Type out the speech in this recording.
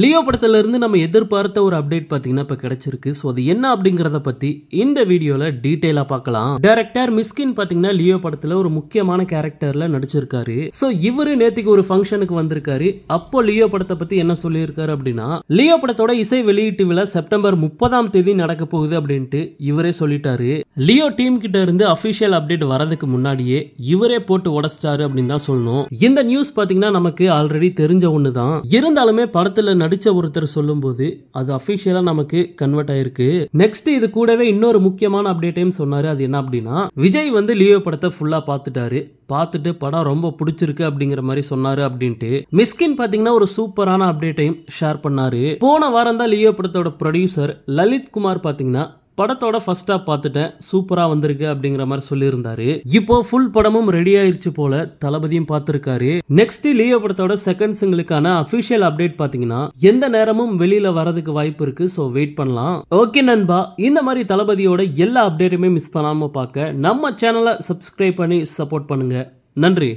Leo படத்துலேருந்து நம்ம எதிர்பார்த்த ஒரு அப்டேட் பார்த்தீங்கன்னா இப்போ கிடைச்சிருக்கு ஸோ அது என்ன அப்படிங்கிறத பற்றி இந்த வீடியோவில் டீட்டெயிலாக பார்க்கலாம் டேரக்டர் மிஸ்கின் பார்த்தீங்கன்னா லியோ படத்தில் ஒரு முக்கியமான கேரக்டரில் நடிச்சிருக்காரு ஸோ இவரு நேத்துக்கு ஒரு ஃபங்க்ஷனுக்கு வந்திருக்காரு அப்போ லியோ படத்தை பற்றி என்ன சொல்லியிருக்காரு அப்படின்னா லியோ படத்தோட இசை வெளியீட்டு விழா செப்டம்பர் முப்பதாம் தேதி நடக்க போகுது அப்படின்ட்டு இவரே சொல்லிட்டாரு லியோ டீம் கிட்ட இருந்து அஃபிஷியல் அப்டேட் வரதுக்கு முன்னாடியே இவரே போட்டு உடச்சிட்டாரு அப்படின்னு தான் சொல்லணும் இந்த நியூஸ் பார்த்தீங்கன்னா நமக்கு ஆல்ரெடி தெரிஞ்ச ஒன்று தான் இருந்தாலுமே படத்தில் நடித்த ஒருத்தர் சொல்லும்போது அது அஃபீஷியலாக நமக்கு கன்வெர்ட் ஆயிருக்கு நெக்ஸ்ட் இது கூடவே இன்னொரு முக்கியமான அப்டேட்டையும் சொன்னார் அது என்ன அப்படின்னா விஜய் வந்து லியோ படத்தை ஃபுல்லாக பார்த்துட்டாரு பார்த்துட்டு படம் ரொம்ப பிடிச்சிருக்கு அப்படிங்கிற மாதிரி சொன்னாரு அப்படின்ட்டு மிஸ்கின் பாத்தீங்கன்னா ஒரு சூப்பரான அப்டேட்டையும் ஷேர் பண்ணாரு போன வாரம் தான் லியோ படத்தோட ப்ரொடியூசர் லலித் குமார் பாத்தீங்கன்னா படத்தோட ஃபர்ஸ்ட் ஆஃப் பார்த்துட்டேன் சூப்பராக வந்திருக்கு அப்படிங்கிற மாதிரி சொல்லியிருந்தாரு இப்போ ஃபுல் படமும் ரெடி ஆயிருச்சு போல தளபதியும் பார்த்துருக்காரு நெக்ஸ்ட் லியோ படத்தோட செகண்ட் சிங்கிளுக்கான அஃபிஷியல் அப்டேட் பார்த்தீங்கன்னா எந்த நேரமும் வெளியில வரதுக்கு வாய்ப்பு இருக்கு ஸோ வெயிட் பண்ணலாம் ஓகே நண்பா இந்த மாதிரி தளபதியோட எல்லா அப்டேட்டுமே மிஸ் பண்ணாமல் பார்க்க நம்ம சேனலை சப்ஸ்கிரைப் பண்ணி சப்போர்ட் பண்ணுங்க நன்றி